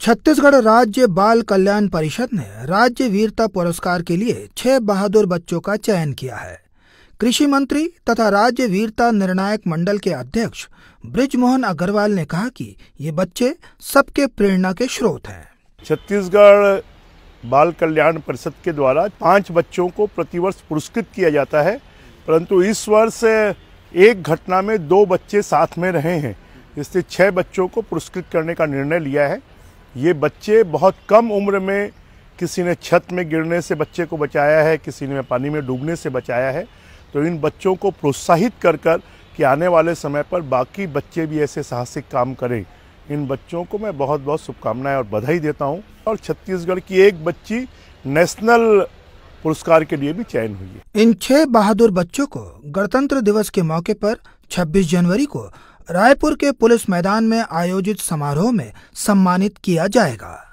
छत्तीसगढ़ राज्य बाल कल्याण परिषद ने राज्य वीरता पुरस्कार के लिए छह बहादुर बच्चों का चयन किया है कृषि मंत्री तथा राज्य वीरता निर्णायक मंडल के अध्यक्ष ब्रिजमोहन अग्रवाल ने कहा कि ये बच्चे सबके प्रेरणा के स्रोत हैं छत्तीसगढ़ बाल कल्याण परिषद के द्वारा पांच बच्चों को प्रतिवर्ष पुरस्कृत किया जाता है परंतु इस वर्ष एक घटना में दो बच्चे साथ में रहे हैं इसलिए छह बच्चों को पुरस्कृत करने का निर्णय लिया है ये बच्चे बहुत कम उम्र में किसी ने छत में गिरने से बच्चे को बचाया है किसी ने पानी में डूबने से बचाया है तो इन बच्चों को प्रोत्साहित कर कर कि आने वाले समय पर बाकी बच्चे भी ऐसे साहसिक काम करें इन बच्चों को मैं बहुत बहुत शुभकामनाएं और बधाई देता हूं और छत्तीसगढ़ की एक बच्ची नेशनल पुरस्कार के लिए भी चयन हुई है इन छह बहादुर बच्चों को गणतंत्र दिवस के मौके पर 26 जनवरी को रायपुर के पुलिस मैदान में आयोजित समारोह में सम्मानित किया जाएगा